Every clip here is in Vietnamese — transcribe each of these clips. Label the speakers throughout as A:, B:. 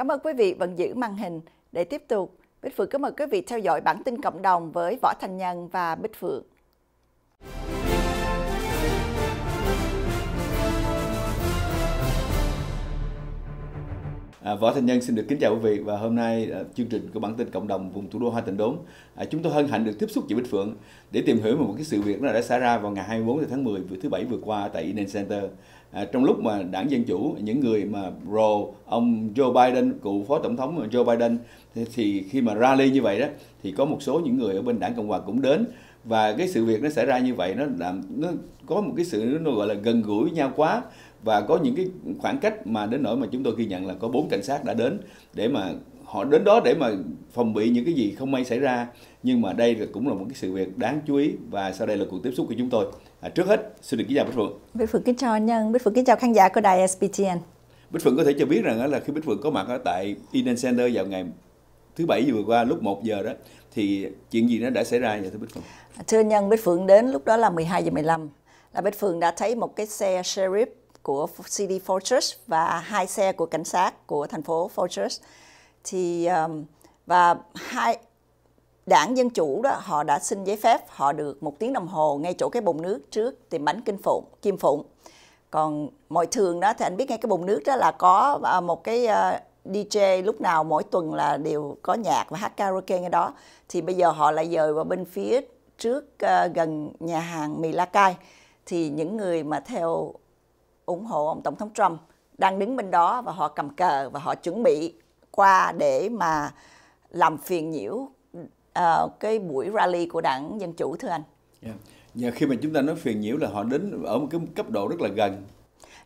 A: Cảm ơn quý vị vẫn giữ màn hình để tiếp tục. Bích Phượng cảm ơn quý vị theo dõi bản tin cộng đồng với Võ Thành Nhân và Bích Phượng.
B: À, Võ Thành Nhân xin được kính chào quý vị và hôm nay à, chương trình của bản tin cộng đồng vùng thủ đô Hoa Tịnh Đốn à, chúng tôi hân hạnh được tiếp xúc chị Bích Phượng để tìm hiểu một cái sự việc đó đã xảy ra vào ngày 24 tháng 10 vừa thứ bảy vừa qua tại Eden Center à, trong lúc mà đảng dân chủ những người mà pro ông Joe Biden cựu phó tổng thống Joe Biden thì, thì khi mà rally như vậy đó thì có một số những người ở bên đảng Cộng hòa cũng đến và cái sự việc nó xảy ra như vậy nó làm nó có một cái sự nó gọi là gần gũi nhau quá và có những cái khoảng cách mà đến nỗi mà chúng tôi ghi nhận là có bốn cảnh sát đã đến để mà họ đến đó để mà phòng bị những cái gì không may xảy ra nhưng mà đây là cũng là một cái sự việc đáng chú ý và sau đây là cuộc tiếp xúc của chúng tôi à, trước hết xin được kính chào Bích Phượng
A: Bích Phượng kính chào anh Nhân Bích Phượng kính chào khán giả của đài SBTN
B: Bích Phượng có thể cho biết rằng là khi Bích Phượng có mặt ở tại Eden Center vào ngày thứ bảy vừa qua lúc 1 giờ đó thì chuyện gì nó đã xảy ra vậy thưa Bích Phượng?
A: Thưa nhân Bích Phượng đến lúc đó là 12 giờ 15 là Bích Phượng đã thấy một cái xe sheriff của City Fortress và hai xe của cảnh sát của thành phố Fortress thì um, và hai đảng dân chủ đó họ đã xin giấy phép họ được một tiếng đồng hồ ngay chỗ cái bồn nước trước tiệm bánh kinh phụng kim phụng còn mọi thường đó thì anh biết ngay cái bồn nước đó là có à, một cái à, DJ lúc nào mỗi tuần là đều có nhạc và hát karaoke ngay đó thì bây giờ họ lại dời vào bên phía trước à, gần nhà hàng mì La Cai thì những người mà theo ủng hộ ông Tổng thống Trump đang đứng bên đó và họ cầm cờ và họ chuẩn bị qua để mà làm phiền nhiễu uh, cái buổi rally của đảng Dân Chủ thưa anh.
B: Yeah. Dạ. Yeah, dạ, khi mà chúng ta nói phiền nhiễu là họ đến ở một cái cấp độ rất là gần.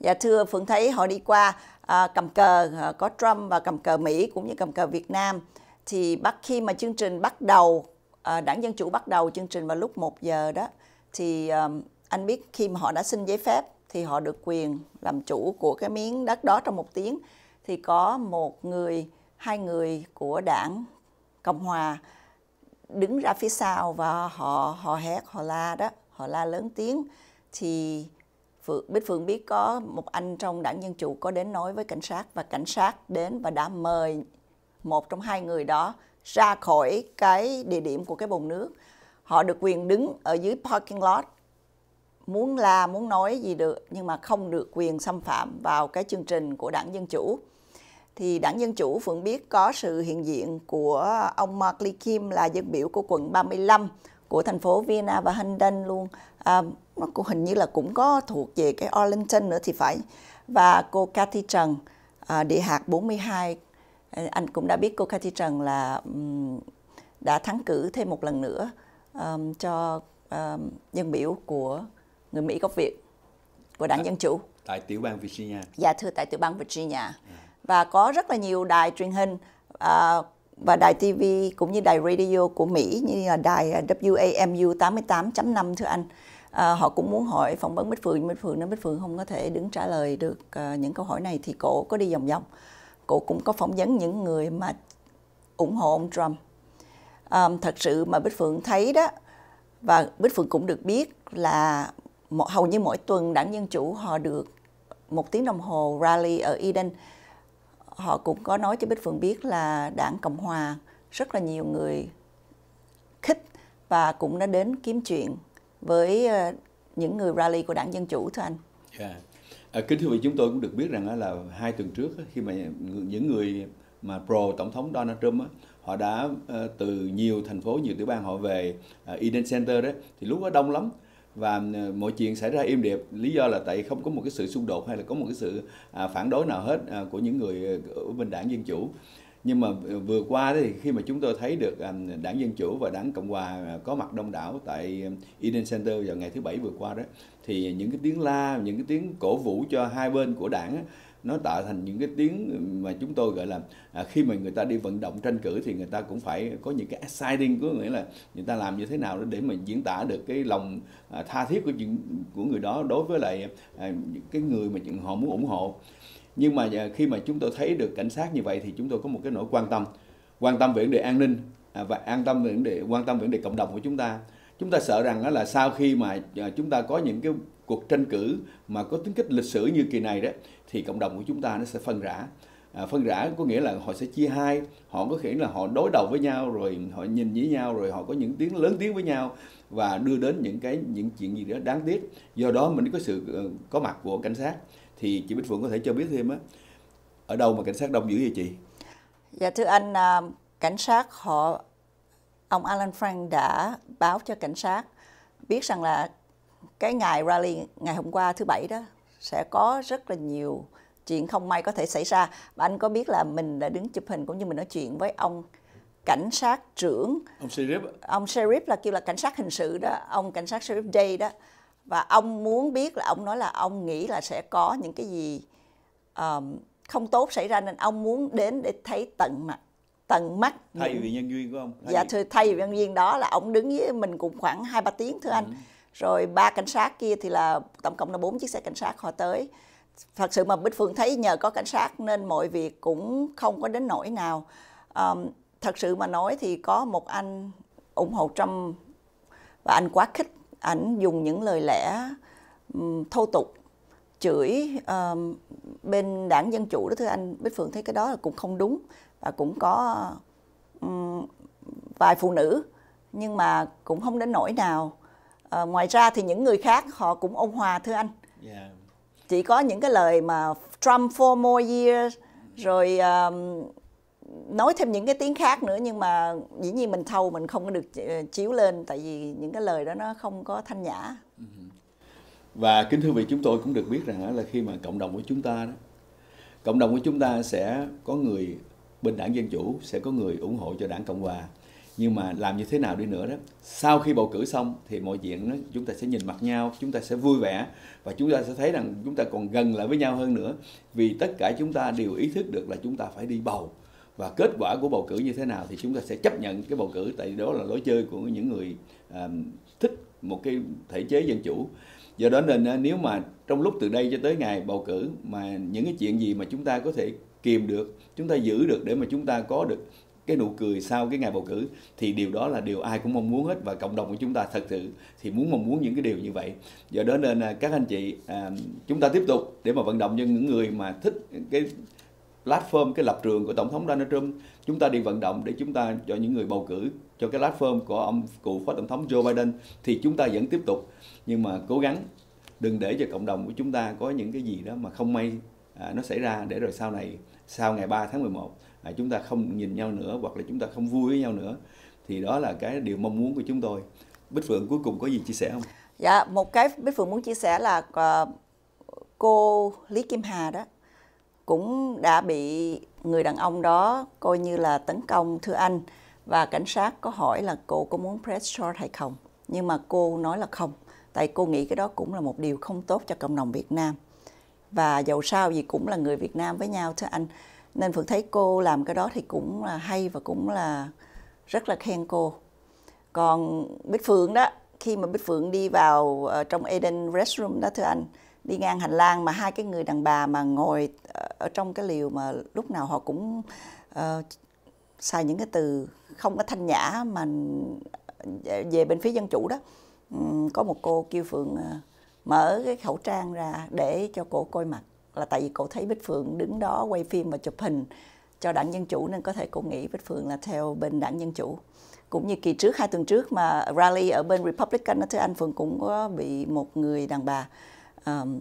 A: Dạ thưa Phương thấy họ đi qua à, cầm cờ à, có Trump và cầm cờ Mỹ cũng như cầm cờ Việt Nam thì bắt khi mà chương trình bắt đầu à, đảng Dân Chủ bắt đầu chương trình vào lúc 1 giờ đó thì à, anh biết khi mà họ đã xin giấy phép thì họ được quyền làm chủ của cái miếng đất đó trong một tiếng thì có một người hai người của đảng cộng hòa đứng ra phía sau và họ họ hét họ la đó họ la lớn tiếng thì Phượng, Bích Phượng biết có một anh trong đảng Dân Chủ có đến nói với cảnh sát và cảnh sát đến và đã mời một trong hai người đó ra khỏi cái địa điểm của cái bồn nước. Họ được quyền đứng ở dưới parking lot muốn la muốn nói gì được nhưng mà không được quyền xâm phạm vào cái chương trình của đảng dân chủ thì đảng Dân Chủ Phượng biết có sự hiện diện của ông Mark Lee Kim là dân biểu của quận 35 của thành phố Vienna và Hendon luôn. À, nó cũng hình như là cũng có thuộc về cái Arlington nữa thì phải. Và cô Cathy Trần, à, địa hạt 42, à, anh cũng đã biết cô Cathy Trần là um, đã thắng cử thêm một lần nữa um, cho um, dân biểu của người Mỹ gốc Việt của đảng Dân Chủ.
B: Tại tiểu bang Virginia. Dạ
A: thưa tại tiểu bang Virginia. À. Và có rất là nhiều đài truyền hình uh, và đài TV cũng như đài radio của Mỹ như là đài à, WAMU 88.5 thưa anh. À, họ cũng muốn hỏi phỏng vấn Bích Phượng, Bích Phượng nói Bích Phượng không có thể đứng trả lời được à, những câu hỏi này thì cổ có đi vòng vòng. Cổ cũng có phỏng vấn những người mà ủng hộ ông Trump. À, thật sự mà Bích Phượng thấy đó và Bích Phượng cũng được biết là hầu như mỗi tuần đảng Dân Chủ họ được một tiếng đồng hồ rally ở Eden. Họ cũng có nói cho Bích Phượng biết là đảng Cộng Hòa rất là nhiều người khích và cũng đã đến kiếm chuyện với ờ, những người rally của đảng Dân Chủ thưa anh.
B: Yeah. Dạ. À, kính thưa vị chúng tôi cũng được biết rằng là hai tuần trước khi mà những người mà pro tổng thống Donald Trump họ đã ờ, từ nhiều thành phố nhiều tiểu bang họ về à, Eden Center đấy thì lúc đó đông lắm và ờ, mọi chuyện xảy ra im đẹp lý do là tại không có một cái sự xung đột hay là có một cái sự à, phản đối nào hết à, của những người ờ, ở bên đảng dân chủ nhưng mà ờ, vừa qua thì khi mà chúng tôi thấy được à, đảng dân chủ và đảng cộng hòa có mặt đông đảo tại Eden Center vào ngày thứ bảy vừa qua đó thì những cái tiếng la những cái tiếng cổ vũ cho hai bên của đảng nó tạo thành những cái tiếng mà chúng tôi gọi là à, khi mà người ta đi vận động tranh cử thì người ta cũng phải có những cái exciting có nghĩa là người ta làm như thế nào để mà diễn tả được cái lòng à, tha thiết của chuyện của người đó đối với lại à, cái người mà họ muốn ủng hộ nhưng mà à, khi mà chúng tôi thấy được cảnh sát như vậy thì chúng tôi có một cái nỗi quan tâm quan tâm về vấn đề an ninh à, và an tâm về vấn đề quan tâm về vấn đề cộng đồng của chúng ta chúng ta sợ rằng đó là sau khi mà à, chúng ta có những cái cuộc tranh cử mà có tính cách lịch sử như kỳ này đó thì cộng đồng của chúng ta nó sẽ phân rã à, phân rã có nghĩa là họ sẽ chia hai họ có thể là họ đối đầu với nhau rồi họ nhìn với nhau rồi họ có những tiếng lớn tiếng với nhau và đưa đến những cái những chuyện gì đó đáng tiếc do đó mình có sự ờ, có mặt của cảnh sát thì chị Bích Phượng có thể cho biết thêm á ở đâu mà cảnh sát đông dữ vậy chị
A: dạ thưa anh à, cảnh sát họ ông Alan Frank đã báo cho cảnh sát biết rằng là cái ngày rally ngày hôm qua thứ bảy đó sẽ có rất là nhiều chuyện không may có thể xảy ra và anh có biết là mình đã đứng chụp hình cũng như mình nói chuyện với ông cảnh sát trưởng ông sheriff ông sheriff là kêu là cảnh sát hình sự đó ông cảnh sát sheriff Day đó và ông muốn biết là ông nói là ông nghĩ là sẽ có những cái gì um, không tốt xảy ra nên ông muốn đến để thấy tận mặt tận mắt thay những... vì
B: nhân viên của ông
A: thay dạ thưa thay vì nhân viên đó là ông đứng với mình cũng khoảng hai ba tiếng thưa ừ. anh rồi ba cảnh sát kia thì là tổng cộng là bốn chiếc xe cảnh sát họ tới thật sự mà Bích Phương thấy nhờ có cảnh sát nên mọi việc cũng không có đến nỗi nào um, thật sự mà nói thì có một anh ủng hộ Trump và anh quá khích ảnh dùng những lời lẽ um, thô tục chửi um, bên đảng dân chủ đó thưa anh Bích Phương thấy cái đó là cũng không đúng và cũng có um, vài phụ nữ nhưng mà cũng không đến nỗi nào à, ngoài ra thì những người khác họ cũng ôn hòa thưa anh yeah. chỉ có những cái lời mà Trump for more years rồi um, nói thêm những cái tiếng khác nữa nhưng mà dĩ nhiên mình thâu mình không có được ờ, chiếu lên tại vì những cái lời đó nó không có thanh nhã ừ.
B: và kính thưa vị chúng tôi cũng được biết rằng là khi mà cộng đồng của chúng ta đó cộng đồng của chúng ta sẽ có người bên đảng dân chủ sẽ có người ủng hộ cho đảng cộng hòa nhưng mà làm như thế nào đi nữa đó sau khi bầu cử xong thì mọi chuyện đó, chúng ta sẽ nhìn mặt nhau chúng ta sẽ vui vẻ và chúng ta sẽ thấy rằng chúng ta còn gần lại với nhau hơn nữa vì tất cả chúng ta đều ý thức được là chúng ta phải đi bầu và kết quả của bầu cử như thế nào thì chúng ta sẽ chấp nhận cái bầu cử tại đó là lối chơi của những người uh, thích một cái thể chế dân chủ do đó nên nếu mà trong lúc từ đây cho tới ngày bầu cử mà những cái chuyện gì mà chúng ta có thể kìm được chúng ta giữ được để mà chúng ta có được cái nụ cười sau cái ngày bầu cử thì điều đó là điều ai cũng mong muốn hết và cộng đồng của chúng ta thật sự thì muốn mong muốn những cái điều như vậy do đó nên các anh chị à, chúng ta tiếp tục để mà vận động cho những người mà thích cái platform cái lập trường của tổng thống Donald Trump chúng ta đi vận động để chúng ta cho những người bầu cử cho cái platform của ông cựu phó tổng thống Joe Biden thì chúng ta vẫn tiếp tục nhưng mà cố gắng đừng để cho cộng đồng của chúng ta có những cái gì đó mà không may à, nó xảy ra để rồi sau này sau ngày 3 tháng 11 à, chúng ta không nhìn nhau nữa hoặc là chúng ta không vui với nhau nữa thì đó là cái điều mong muốn của chúng tôi bích phượng cuối cùng có gì chia sẻ không
A: dạ một cái bích phượng muốn chia sẻ là uh, cô lý kim hà đó cũng đã bị người đàn ông đó coi như là tấn công thưa anh và cảnh sát có hỏi là cô có muốn press short hay không nhưng mà cô nói là không tại cô nghĩ cái đó cũng là một điều không tốt cho cộng đồng Việt Nam và dầu sao gì cũng là người Việt Nam với nhau thưa anh nên phượng thấy cô làm cái đó thì cũng là hay và cũng là rất là khen cô còn bích phượng đó khi mà bích phượng đi vào ờ, trong eden restroom đó thưa anh đi ngang hành lang mà hai cái người đàn bà mà ngồi ờ, ở trong cái liều mà lúc nào họ cũng uh, xài những cái từ không có thanh nhã mà về bên phía dân chủ đó um, có một cô kêu phượng uh, mở cái khẩu trang ra để cho cổ coi mặt là tại vì cô thấy Bích Phượng đứng đó quay phim và chụp hình cho đảng Dân Chủ nên có thể cô nghĩ Bích Phượng là theo bên đảng Dân Chủ. Cũng như kỳ trước, hai tuần trước mà rally ở bên Republican ở Thế Anh, Phượng cũng có bị một người đàn bà um,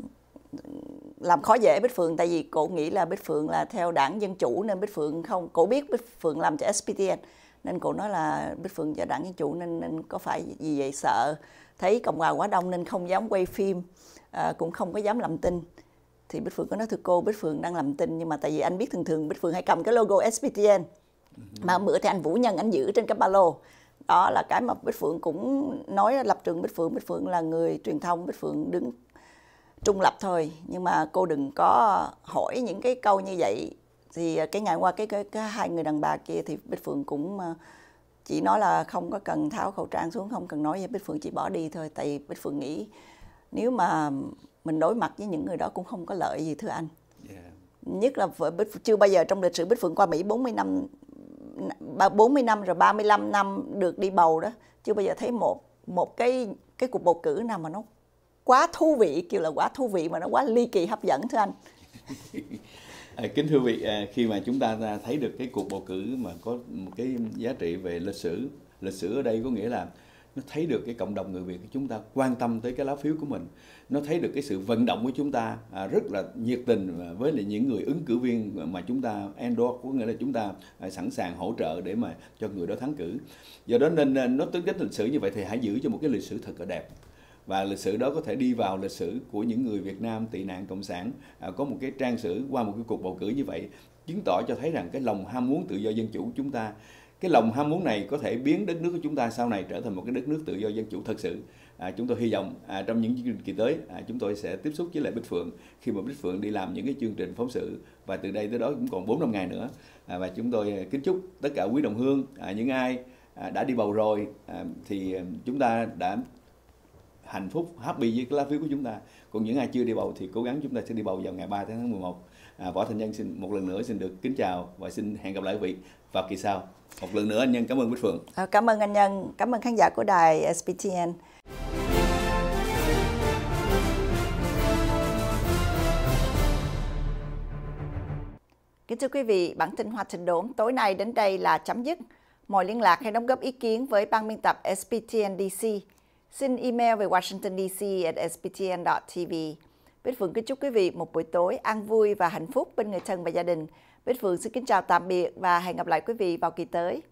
A: làm khó dễ Bích Phượng tại vì cổ nghĩ là Bích Phượng là theo đảng Dân Chủ nên Bích Phượng không, cổ biết Bích Phượng làm cho SPTN nên cổ nói là Bích Phượng cho đảng Dân Chủ nên, nên có phải gì vậy sợ thấy Cộng hòa quá đông nên không dám quay phim à, cũng không có dám làm tin thì Bích Phượng có nói thưa cô Bích Phượng đang làm tin nhưng mà tại vì anh biết thường thường Bích Phượng hay cầm cái logo SPTN ừ. mà bữa thì anh Vũ Nhân anh giữ trên cái ba lô đó là cái mà Bích Phượng cũng nói lập trường Bích Phượng Bích Phượng là người truyền thông Bích Phượng đứng trung lập thôi nhưng mà cô đừng có hỏi những cái câu như vậy thì cái ngày qua cái, cái, cái hai người đàn bà kia thì Bích Phượng cũng ờ, chỉ nói là không có cần tháo khẩu trang xuống không cần nói gì Bích Phượng chỉ bỏ đi thôi tại Bích Phượng nghĩ nếu mà mình đối mặt với những người đó cũng không có lợi gì thưa anh yeah. nhất là chưa bao giờ trong lịch sử Bích Phượng qua Mỹ 40 năm 40 năm rồi 35 năm được đi bầu đó chưa bao giờ thấy một một cái cái cuộc bầu cử nào mà nó quá thú vị kiểu là quá thú vị mà nó quá ly kỳ hấp dẫn thưa anh à,
B: kính thưa vị à, khi mà chúng ta thấy được cái cuộc bầu cử mà có một cái giá trị về lịch sử lịch sử ở đây có nghĩa là nó thấy được cái cộng đồng người Việt của chúng ta quan tâm tới cái lá phiếu của mình nó thấy được cái sự vận động của chúng ta à, rất là nhiệt tình với lại những người ứng cử viên mà chúng ta endorse có nghĩa là chúng ta à, sẵn sàng hỗ trợ để mà cho người đó thắng cử do đó nên à, nó tính cách lịch sử như vậy thì hãy giữ cho một cái lịch sử thật là đẹp và lịch sử đó có thể đi vào lịch sử của những người Việt Nam tị nạn cộng sản à, có một cái trang sử qua một cái cuộc bầu cử như vậy chứng tỏ cho thấy rằng cái lòng ham muốn tự do dân chủ của chúng ta cái lòng ham muốn này có thể biến đất nước của chúng ta sau này trở thành một cái đất nước tự do dân chủ thật sự à, chúng tôi hy vọng à, trong những chương trình kỳ tới à, chúng tôi sẽ tiếp xúc với lại Bích Phượng khi mà Bích Phượng đi làm những cái chương trình phóng sự và từ đây tới đó cũng còn 4 năm ngày nữa à, và chúng tôi à, kính chúc tất cả quý đồng hương à, những ai à, đã đi bầu rồi à, thì à, chúng ta đã hạnh phúc happy với cái lá phiếu của chúng ta còn những ai chưa đi bầu thì cố gắng chúng ta sẽ đi bầu vào ngày 3 tháng 11 à, võ thanh nhân xin một lần nữa xin được kính chào và xin hẹn gặp lại quý vị vào kỳ sau một lần nữa anh nhân cảm ơn bích phượng
A: à, cảm ơn anh nhân cảm ơn khán giả của đài SPTN Kính thưa quý vị, bản tin Hoa Thịnh Đốn tối nay đến đây là chấm dứt. Mọi liên lạc hay đóng góp ý kiến với ban biên tập SPTN DC. Xin email về Washington DC at sptn.tv. Bích Phượng kính chúc quý vị một buổi tối an vui và hạnh phúc bên người thân và gia đình. Bích Phượng xin kính chào tạm biệt và hẹn gặp lại quý vị vào kỳ tới.